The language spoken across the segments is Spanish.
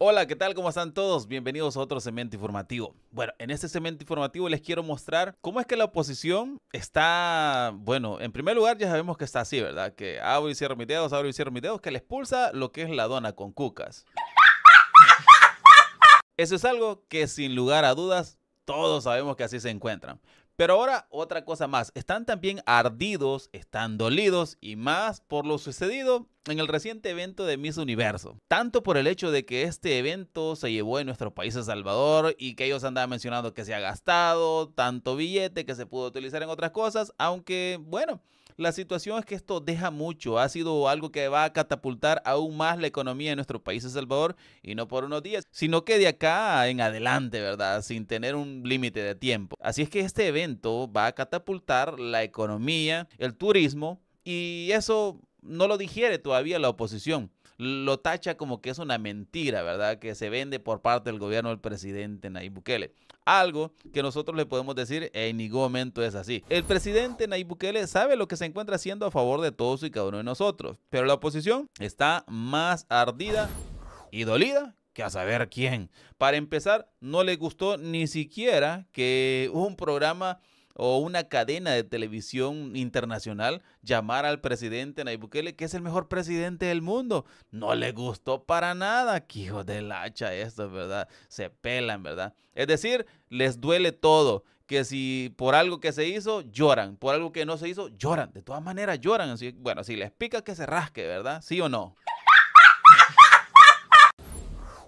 Hola, ¿qué tal? ¿Cómo están todos? Bienvenidos a otro cemento informativo. Bueno, en este cemento informativo les quiero mostrar cómo es que la oposición está, bueno, en primer lugar ya sabemos que está así, ¿verdad? Que abro y cierro mis dedos, abro y cierro mis dedos, que le expulsa lo que es la dona con cucas. Eso es algo que sin lugar a dudas todos sabemos que así se encuentran. Pero ahora otra cosa más, están también ardidos, están dolidos y más por lo sucedido en el reciente evento de Miss Universo. Tanto por el hecho de que este evento se llevó en nuestro país El Salvador y que ellos andaban mencionando que se ha gastado tanto billete que se pudo utilizar en otras cosas, aunque bueno, la situación es que esto deja mucho, ha sido algo que va a catapultar aún más la economía de nuestro país, El Salvador, y no por unos días, sino que de acá en adelante, ¿verdad? Sin tener un límite de tiempo. Así es que este evento va a catapultar la economía, el turismo, y eso no lo digiere todavía la oposición lo tacha como que es una mentira, ¿verdad? Que se vende por parte del gobierno del presidente Nayib Bukele. Algo que nosotros le podemos decir en ningún momento es así. El presidente Nayib Bukele sabe lo que se encuentra haciendo a favor de todos y cada uno de nosotros, pero la oposición está más ardida y dolida que a saber quién. Para empezar, no le gustó ni siquiera que un programa o una cadena de televisión internacional llamar al presidente Nayib Bukele, que es el mejor presidente del mundo. No le gustó para nada, Qué hijo del hacha esto, ¿verdad? Se pelan, ¿verdad? Es decir, les duele todo que si por algo que se hizo, lloran, por algo que no se hizo, lloran, de todas maneras lloran, así, bueno, si les pica que se rasque, ¿verdad? ¿Sí o no?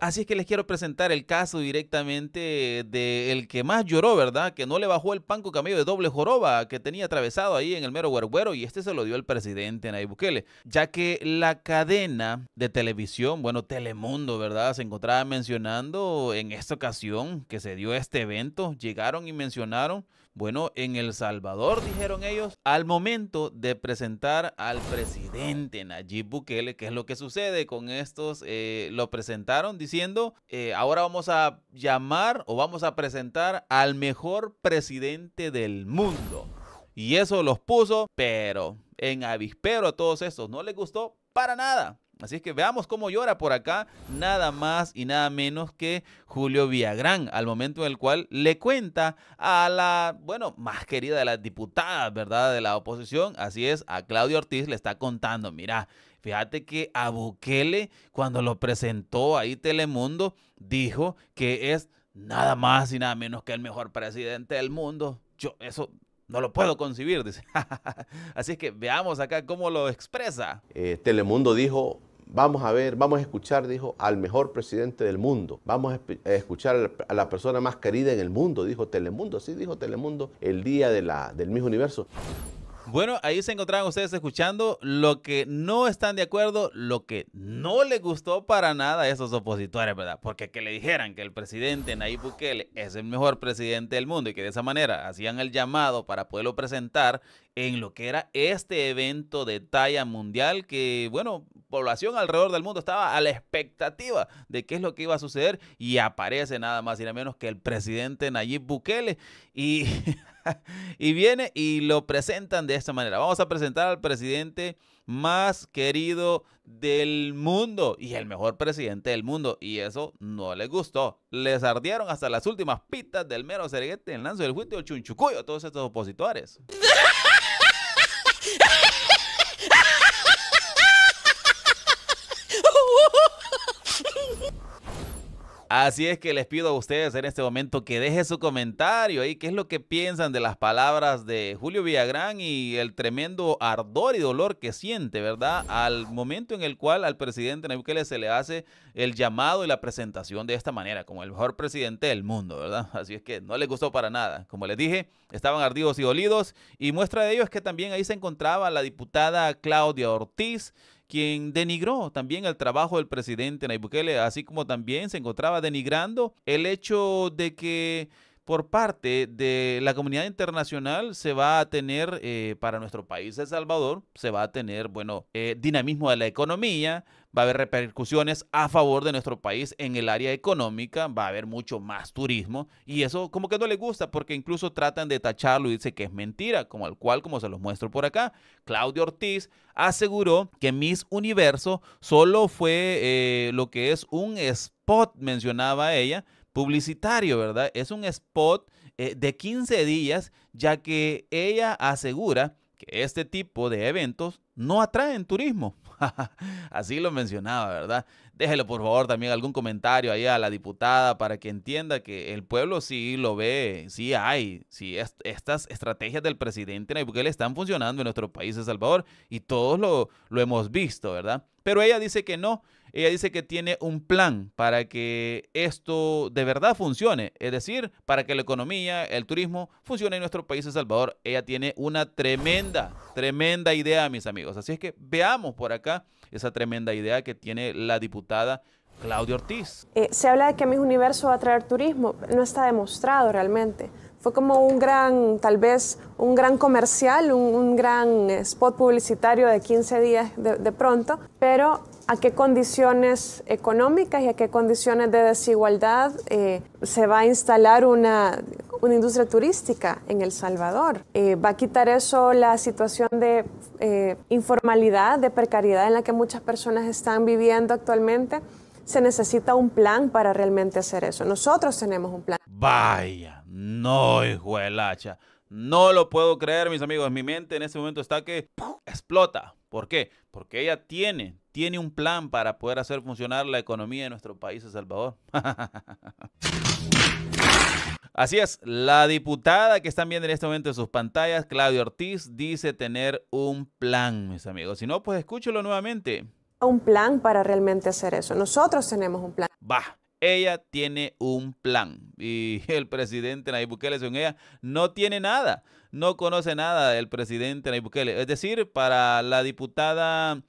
Así es que les quiero presentar el caso directamente de el que más lloró, ¿verdad? Que no le bajó el panco camello de doble joroba que tenía atravesado ahí en el mero huerguero y este se lo dio el presidente Nayib Bukele, ya que la cadena de televisión, bueno, Telemundo, ¿verdad? Se encontraba mencionando en esta ocasión que se dio este evento, llegaron y mencionaron bueno, en El Salvador, dijeron ellos, al momento de presentar al presidente Nayib Bukele, que es lo que sucede con estos, eh, lo presentaron diciendo, eh, ahora vamos a llamar o vamos a presentar al mejor presidente del mundo. Y eso los puso, pero en avispero a todos estos. No les gustó para nada. Así es que veamos cómo llora por acá nada más y nada menos que Julio Villagrán, al momento en el cual le cuenta a la, bueno, más querida de las diputadas, ¿verdad? De la oposición, así es, a Claudio Ortiz le está contando, mira, Fíjate que a cuando lo presentó ahí Telemundo, dijo que es nada más y nada menos que el mejor presidente del mundo. Yo eso no lo puedo concebir, dice. Así es que veamos acá cómo lo expresa. Eh, Telemundo dijo, vamos a ver, vamos a escuchar, dijo, al mejor presidente del mundo. Vamos a escuchar a la persona más querida en el mundo, dijo Telemundo. Así dijo Telemundo el día de la, del mismo universo. Bueno, ahí se encontraban ustedes escuchando lo que no están de acuerdo, lo que no le gustó para nada a esos opositores, ¿verdad? Porque que le dijeran que el presidente Nayib Bukele es el mejor presidente del mundo y que de esa manera hacían el llamado para poderlo presentar en lo que era este evento de talla mundial que, bueno, población alrededor del mundo estaba a la expectativa de qué es lo que iba a suceder y aparece nada más y nada menos que el presidente Nayib Bukele y, y viene y lo presentan de esta manera. Vamos a presentar al presidente más querido del mundo y el mejor presidente del mundo. Y eso no les gustó. Les ardieron hasta las últimas pitas del mero serguete en el lanzo del juicio de chunchucuyo, todos estos opositores. Así es que les pido a ustedes en este momento que dejen su comentario ahí, qué es lo que piensan de las palabras de Julio Villagrán y el tremendo ardor y dolor que siente, ¿verdad? Al momento en el cual al presidente Nayib se le hace el llamado y la presentación de esta manera, como el mejor presidente del mundo, ¿verdad? Así es que no les gustó para nada. Como les dije, estaban ardidos y dolidos y muestra de ello es que también ahí se encontraba la diputada Claudia Ortiz, quien denigró también el trabajo del presidente Nayib Bukele, así como también se encontraba denigrando el hecho de que por parte de la comunidad internacional se va a tener eh, para nuestro país, El Salvador, se va a tener, bueno, eh, dinamismo de la economía, va a haber repercusiones a favor de nuestro país en el área económica, va a haber mucho más turismo y eso como que no le gusta porque incluso tratan de tacharlo y dice que es mentira, como al cual como se los muestro por acá, Claudio Ortiz aseguró que Miss Universo solo fue eh, lo que es un spot, mencionaba ella, publicitario, ¿verdad? Es un spot eh, de 15 días, ya que ella asegura que este tipo de eventos no atraen turismo. Así lo mencionaba, ¿verdad? Déjelo por favor también algún comentario ahí a la diputada para que entienda que el pueblo sí lo ve, sí hay, sí estas estrategias del presidente Nayib están funcionando en nuestro país, de Salvador, y todos lo, lo hemos visto, ¿verdad? Pero ella dice que no, ella dice que tiene un plan para que esto de verdad funcione, es decir, para que la economía, el turismo funcione en nuestro país, El Salvador. Ella tiene una tremenda, tremenda idea, mis amigos. Así es que veamos por acá esa tremenda idea que tiene la diputada Claudio Ortiz. Eh, se habla de que mi Universo va a traer turismo, no está demostrado realmente. Fue como un gran, tal vez, un gran comercial, un, gran eh, spot publicitario de 15 días de, pronto, pero a qué condiciones económicas y a qué condiciones de desigualdad eh, se va a instalar una, industria turística en El Salvador. ¿Va a quitar eso la situación de informalidad, de precariedad en la que muchas personas están viviendo actualmente? se necesita un plan para realmente hacer eso. Nosotros tenemos un plan. Vaya, no, hijo No lo puedo creer, mis amigos. Mi mente en este momento está que explota. ¿Por qué? Porque ella tiene, tiene un plan para poder hacer funcionar la economía de nuestro país, El Salvador. Así es, la diputada que están viendo en este momento en sus pantallas, Claudio Ortiz, dice tener un plan, mis amigos. Si no, pues escúchelo nuevamente un plan para realmente hacer eso. Nosotros tenemos un plan. Bah, ella tiene un plan. Y el presidente Nayib Bukele, según ella, no tiene nada. No conoce nada del presidente Nayib Bukele. Es decir, para la diputada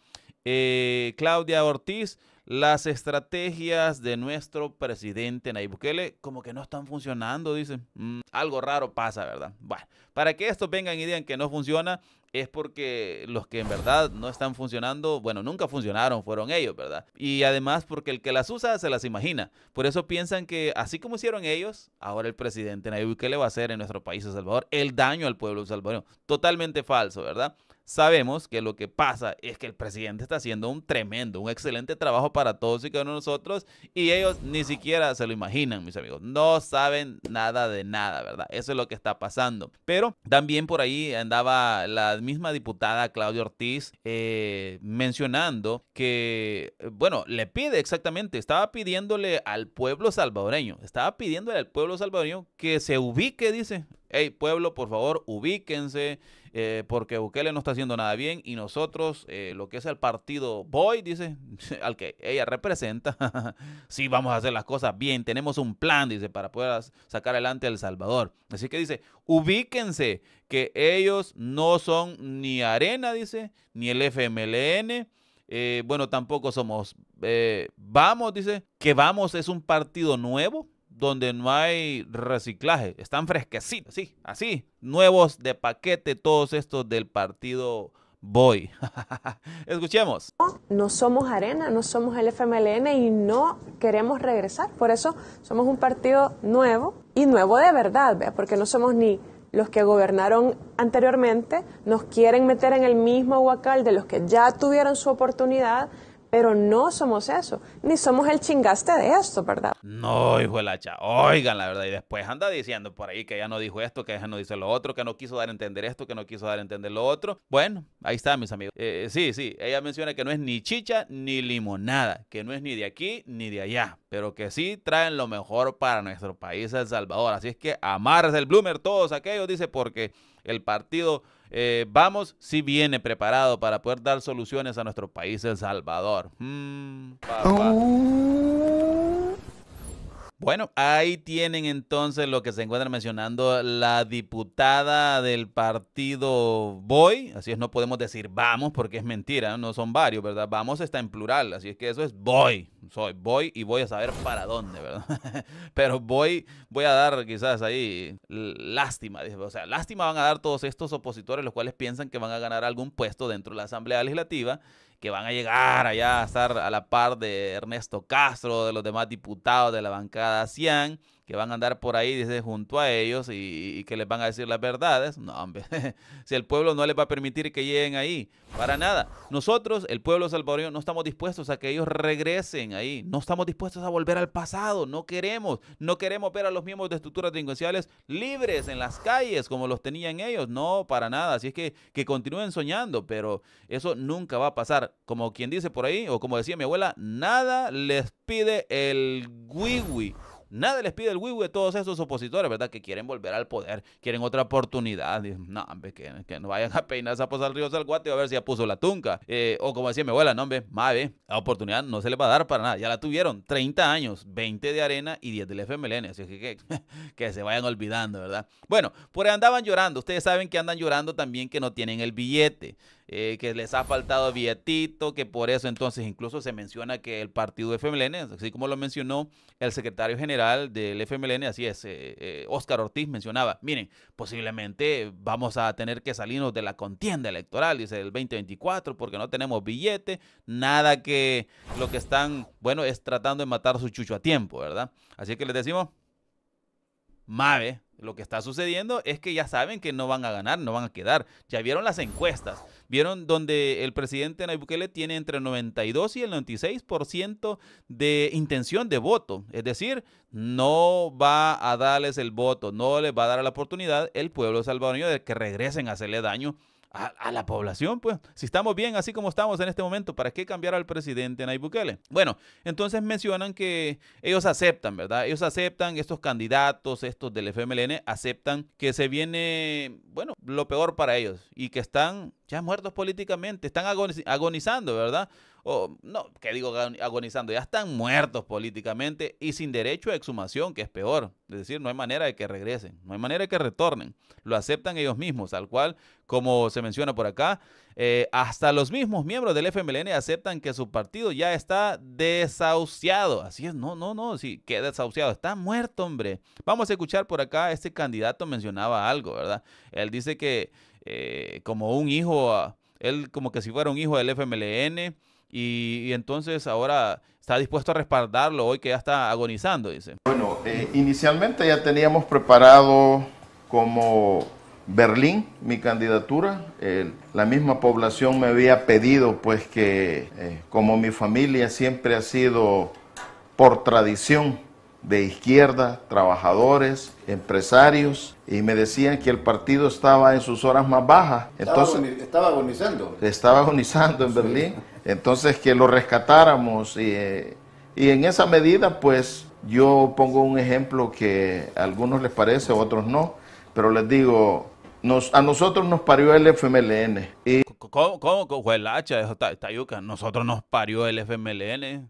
eh, Claudia Ortiz, las estrategias de nuestro presidente Nayib Bukele como que no están funcionando, dicen. Mm, algo raro pasa, ¿verdad? Bueno, para que estos vengan y digan que no funciona, es porque los que en verdad no están funcionando, bueno, nunca funcionaron, fueron ellos, ¿verdad? Y además porque el que las usa se las imagina. Por eso piensan que así como hicieron ellos, ahora el presidente Nayib Bukele va a hacer en nuestro país, El Salvador, el daño al pueblo salvadoreño. Totalmente falso, ¿verdad? sabemos que lo que pasa es que el presidente está haciendo un tremendo, un excelente trabajo para todos y cada uno de nosotros y ellos ni siquiera se lo imaginan, mis amigos. No saben nada de nada, ¿verdad? Eso es lo que está pasando. Pero también por ahí andaba la misma diputada Claudia Ortiz eh, mencionando que, bueno, le pide exactamente, estaba pidiéndole al pueblo salvadoreño, estaba pidiéndole al pueblo salvadoreño que se ubique, dice, hey pueblo, por favor, ubíquense eh, porque Bukele no está haciendo nada bien y nosotros, eh, lo que es el partido Boy, dice, al que ella representa, sí vamos a hacer las cosas bien, tenemos un plan, dice, para poder sacar adelante a El Salvador. Así que dice, ubíquense que ellos no son ni Arena, dice, ni el FMLN. Eh, bueno, tampoco somos. Eh, vamos, dice, que Vamos es un partido nuevo donde no hay reciclaje. Están fresquecitos, sí, así. Nuevos de paquete, todos estos del partido Boy, Escuchemos. No somos arena, no somos el FMLN y no queremos regresar. Por eso somos un partido nuevo y nuevo de verdad, vea, porque no somos ni los que gobernaron anteriormente, nos quieren meter en el mismo huacal de los que ya tuvieron su oportunidad pero no somos eso, ni somos el chingaste de esto, ¿verdad? No, hijo de la oigan la verdad, y después anda diciendo por ahí que ella no dijo esto, que ella no dice lo otro, que no quiso dar a entender esto, que no quiso dar a entender lo otro. Bueno, ahí está, mis amigos. Eh, eh, sí, sí, ella menciona que no es ni chicha ni limonada, que no es ni de aquí ni de allá, pero que sí traen lo mejor para nuestro país, El Salvador. Así es que amarse el bloomer todos aquellos, dice, porque el partido eh, vamos si viene preparado para poder dar soluciones a nuestro país, El Salvador. Mm, bueno, ahí tienen entonces lo que se encuentra mencionando la diputada del partido Voy, así es, no podemos decir vamos porque es mentira, no son varios, ¿verdad? Vamos está en plural, así es que eso es voy, soy voy y voy a saber para dónde, ¿verdad? Pero voy, voy a dar quizás ahí lástima, o sea, lástima van a dar todos estos opositores los cuales piensan que van a ganar algún puesto dentro de la Asamblea Legislativa que van a llegar allá a estar a la par de Ernesto Castro, de los demás diputados de la bancada ASEAN que van a andar por ahí, desde junto a ellos y, que les van a decir las verdades. No, hombre, si el pueblo no les va a permitir que lleguen ahí, para nada. Nosotros, el pueblo salvadoreño, no estamos dispuestos a que ellos regresen ahí, no estamos dispuestos a volver al pasado, no queremos, no queremos ver a los miembros de estructuras delincuenciales libres en las calles como los tenían ellos, no, para nada. Así es que, que continúen soñando, pero eso nunca va a pasar. Como quien dice por ahí, o como decía mi abuela, nada les pide el wiwi. Nada les pide el wiwi de todos esos opositores, ¿verdad? Que quieren volver al poder, quieren otra oportunidad. no, hombre, que, no vayan a peinar ríos al río Salguate a ver si ya puso la tunca. Eh, o como decía mi abuela, no, hombre, mabe, la oportunidad no se les va a dar para nada. Ya la tuvieron, 30 años, 20 de arena y 10 del FMLN. Así que, que que, se vayan olvidando, ¿verdad? Bueno, por andaban llorando. Ustedes saben que andan llorando también que no tienen el billete. Eh, que les ha faltado billetito, que por eso entonces incluso se menciona que el partido FMLN, así como lo mencionó el secretario general del FMLN, así es, eh, eh, Óscar Ortiz mencionaba, miren, posiblemente vamos a tener que salirnos de la contienda electoral, dice el 2024, porque no tenemos billete, nada que lo que están, bueno, es tratando de matar su chucho a tiempo, ¿verdad? Así que les decimos, Mave, lo que está sucediendo es que ya saben que no van a ganar, no van a quedar. Ya vieron las encuestas. Vieron donde el presidente Nayib Bukele tiene entre el 92 y el 96% de intención de voto. Es decir, no va a darles el voto, no les va a dar la oportunidad el pueblo salvadoreño de que regresen a hacerle daño a, la población, pues. Si estamos bien así como estamos en este momento, ¿para qué cambiar al presidente Nayib Bukele? Bueno, entonces mencionan que ellos aceptan, ¿verdad? Ellos aceptan, estos candidatos, estos del FMLN, aceptan que se viene, bueno, lo peor para ellos y que están ya muertos políticamente, están agonizando, ¿verdad? o no, que digo agonizando, ya están muertos políticamente y sin derecho a exhumación, que es peor. Es decir, no hay manera de que regresen, no hay manera de que retornen. Lo aceptan ellos mismos, al cual como se menciona por acá. Eh, hasta los mismos miembros del FMLN aceptan que su partido ya está desahuciado. Así es, no, no, no, sí, que desahuciado, está muerto, hombre. Vamos a escuchar por acá, este candidato mencionaba algo, ¿verdad? Él dice que eh, como un hijo, ah, él como que si fuera un hijo del FMLN y, entonces ahora está dispuesto a respaldarlo hoy que ya está agonizando, dice. Bueno, eh, inicialmente ya teníamos preparado como Berlín mi candidatura. la misma población me había pedido pues que eh, como mi familia siempre ha sido por tradición de izquierda, trabajadores, empresarios, y me decían que el partido estaba en sus horas más bajas. Entonces, estaba, agonizando. Estaba agonizando en Berlín. Entonces, que lo rescatáramos y, en esa medida, pues yo pongo un ejemplo que a algunos les parece, a otros no, pero les digo, nos, a nosotros nos parió el FMLN. Y... ¿Cómo, cómo, el hacha? Nosotros nos parió el FMLN.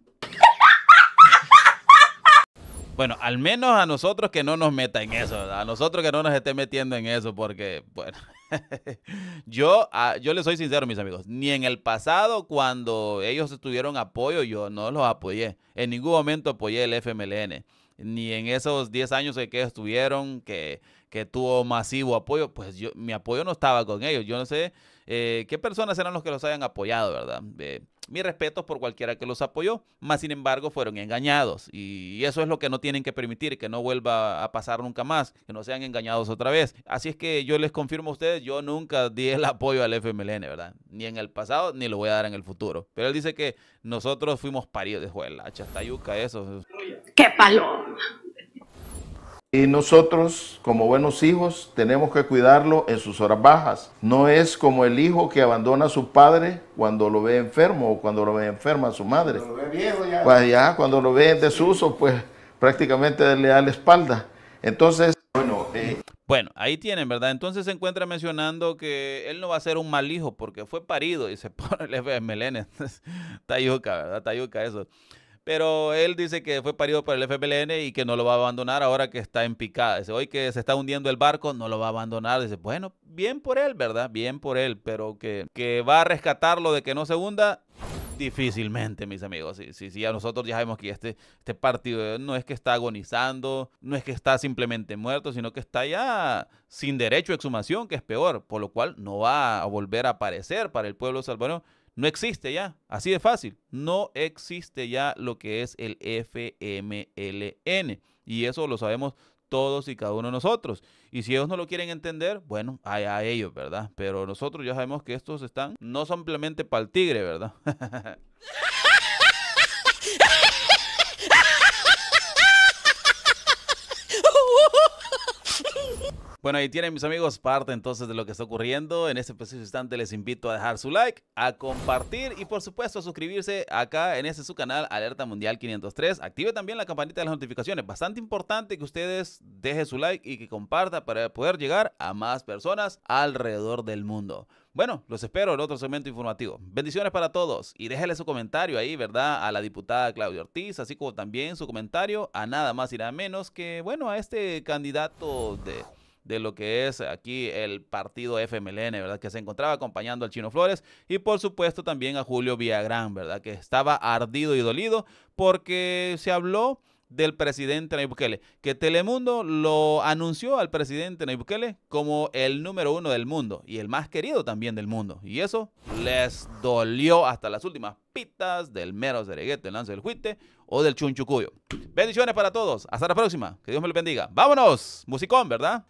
Bueno, al menos a nosotros que no nos meta en eso, a nosotros que no nos esté metiendo en eso, porque, bueno. yo, ah, yo les soy sincero, mis amigos. Ni en el pasado, cuando ellos tuvieron apoyo, yo no los apoyé. En ningún momento apoyé el FMLN. Ni en esos 10 años que estuvieron, que, tuvo masivo apoyo, pues yo, mi apoyo no estaba con ellos. Yo no sé eh, qué personas eran los que los hayan apoyado, ¿verdad? Eh, mi respeto por cualquiera que los apoyó, más sin embargo fueron engañados y eso es lo que no tienen que permitir, que no vuelva a pasar nunca más, que no sean engañados otra vez. Así es que yo les confirmo a ustedes, yo nunca di el apoyo al FMLN, ¿verdad? Ni en el pasado ni lo voy a dar en el futuro. Pero él dice que nosotros fuimos paridos de juela, chastayuca, eso. ¡Qué paloma! Y nosotros, como buenos hijos, tenemos que cuidarlo en sus horas bajas. No es como el hijo que abandona a su padre cuando lo ve enfermo o cuando lo ve enferma a su madre. Cuando lo ve viejo ya. Pues ya, cuando lo ve en desuso, pues prácticamente le da la espalda. Entonces, eh, bueno. ahí tienen, ¿verdad? Entonces se encuentra mencionando que él no va a ser un mal hijo porque fue parido, y se pone el FMLN. Tayuca, ¿verdad? Tayuca eso pero él dice que fue parido por el FBLN y que no lo va a abandonar ahora que está en picada. Dice, hoy que se está hundiendo el barco, no lo va a abandonar. Dice, bueno, bien por él, ¿verdad? Bien por él, pero que, va a rescatarlo de que no se hunda. Difícilmente, mis amigos. Sí, sí, sí, a nosotros ya sabemos que este, este partido no es que está agonizando, no es que está simplemente muerto, sino que está ya sin derecho a exhumación, que es peor, por lo cual no va a volver a aparecer para el pueblo salvano. No existe ya, así de fácil. No existe ya lo que es el FMLN. Y eso lo sabemos todos y cada uno de nosotros. Y si ellos no lo quieren entender, bueno, allá a ellos, ¿verdad? Pero nosotros ya sabemos que estos están, no simplemente para el tigre, ¿verdad? Bueno, ahí tienen mis amigos parte entonces de lo que está ocurriendo. En este preciso instante les invito a dejar su like, a compartir y por supuesto a suscribirse acá en este su canal Alerta Mundial 503. Active también la campanita de las notificaciones. Bastante importante que ustedes dejen su like y que comparta para poder llegar a más personas alrededor del mundo. Bueno, los espero en otro segmento informativo. Bendiciones para todos y déjenle su comentario ahí, ¿verdad? A la diputada Claudia Ortiz, así como también su comentario a nada más y nada menos que, bueno, a este candidato de de lo que es aquí el partido FMLN, ¿verdad? Que se encontraba acompañando al Chino Flores y por supuesto también a Julio Villagrán, ¿verdad? Que estaba ardido y dolido porque se habló del presidente Nayib Bukele, que Telemundo lo anunció al presidente Nayib Bukele como el número uno del mundo y el más querido también del mundo. Y eso les dolió hasta las últimas pitas del mero cereguete, el lance del juite o del chunchucuyo. Bendiciones para todos. Hasta la próxima. Que Dios me lo bendiga. Vámonos. Musicón, ¿verdad?